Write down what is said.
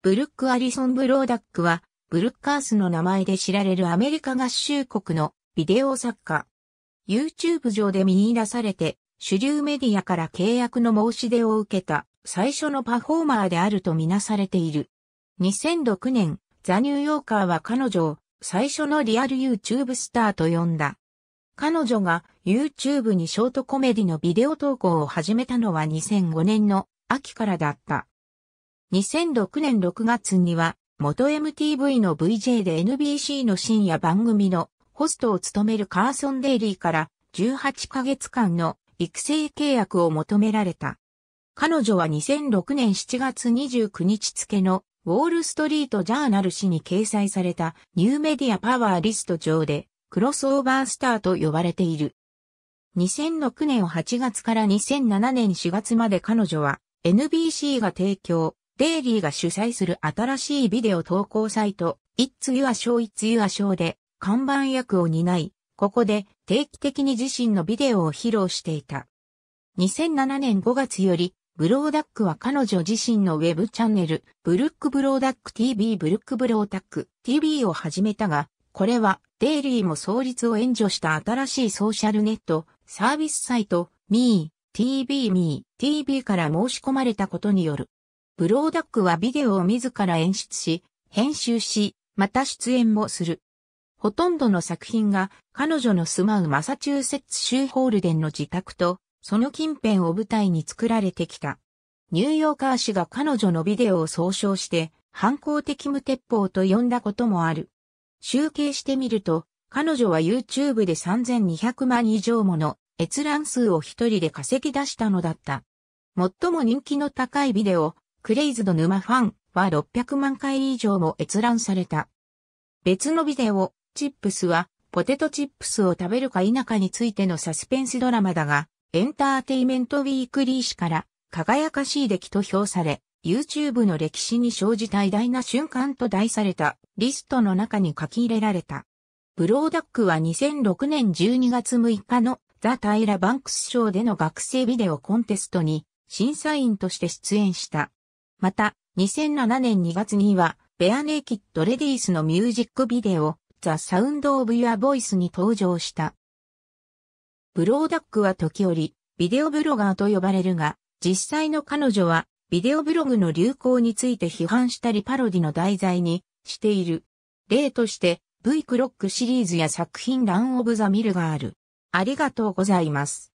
ブルック・アリソン・ブローダックは、ブルッカースの名前で知られるアメリカ合衆国のビデオ作家。YouTube 上で見出されて、主流メディアから契約の申し出を受けた最初のパフォーマーであるとみなされている。2006年、ザ・ニューヨーカーは彼女を最初のリアル YouTube スターと呼んだ。彼女が YouTube にショートコメディのビデオ投稿を始めたのは2005年の秋からだった。2006年6月には、元 MTV の VJ で NBC の深夜番組のホストを務めるカーソン・デイリーから18ヶ月間の育成契約を求められた。彼女は2006年7月29日付のウォールストリートジャーナル誌に掲載されたニューメディアパワーリスト上でクロスオーバースターと呼ばれている。2006年8月から2007年4月まで彼女は NBC が提供、デイリーが主催する新しいビデオ投稿サイト、It's Your Show It's Your Show で看板役を担い、ここで定期的に自身のビデオを披露していた。2007年5月より、ブローダックは彼女自身のウェブチャンネル、ブルックブローダック TV ブルックブロータック TV を始めたが、これはデイリーも創立を援助した新しいソーシャルネット、サービスサイト、MeTVMeTV から申し込まれたことによるブローダックはビデオを自ら演出し、編集し、また出演もする。ほとんどの作品が彼女の住まうマサチューセッツ州ホールデンの自宅とその近辺を舞台に作られてきた。ニューヨーカー氏が彼女のビデオを総称して反抗的無鉄砲と呼んだこともある。集計してみると、彼女は YouTube で3200万以上もの閲覧数を一人で稼ぎ出したのだった。最も人気の高いビデオ、クレイズド沼ファンは600万回以上も閲覧された。別のビデオ、チップスは、ポテトチップスを食べるか否かについてのサスペンスドラマだが、エンターテイメントウィークリー誌から、輝かしい出来と評され、YouTube の歴史に生じた偉大な瞬間と題されたリストの中に書き入れられた。ブローダックは2006年12月6日のザ・タイラ・バンクス賞での学生ビデオコンテストに審査員として出演した。また、2007年2月には、ベアネイキッドレディースのミュージックビデオ、ザ・サウンド・オブ・ユア・ボイスに登場した。ブローダックは時折、ビデオブロガーと呼ばれるが、実際の彼女は、ビデオブログの流行について批判したりパロディの題材にしている。例として、V クロックシリーズや作品ランオブザミルがある。ありがとうございます。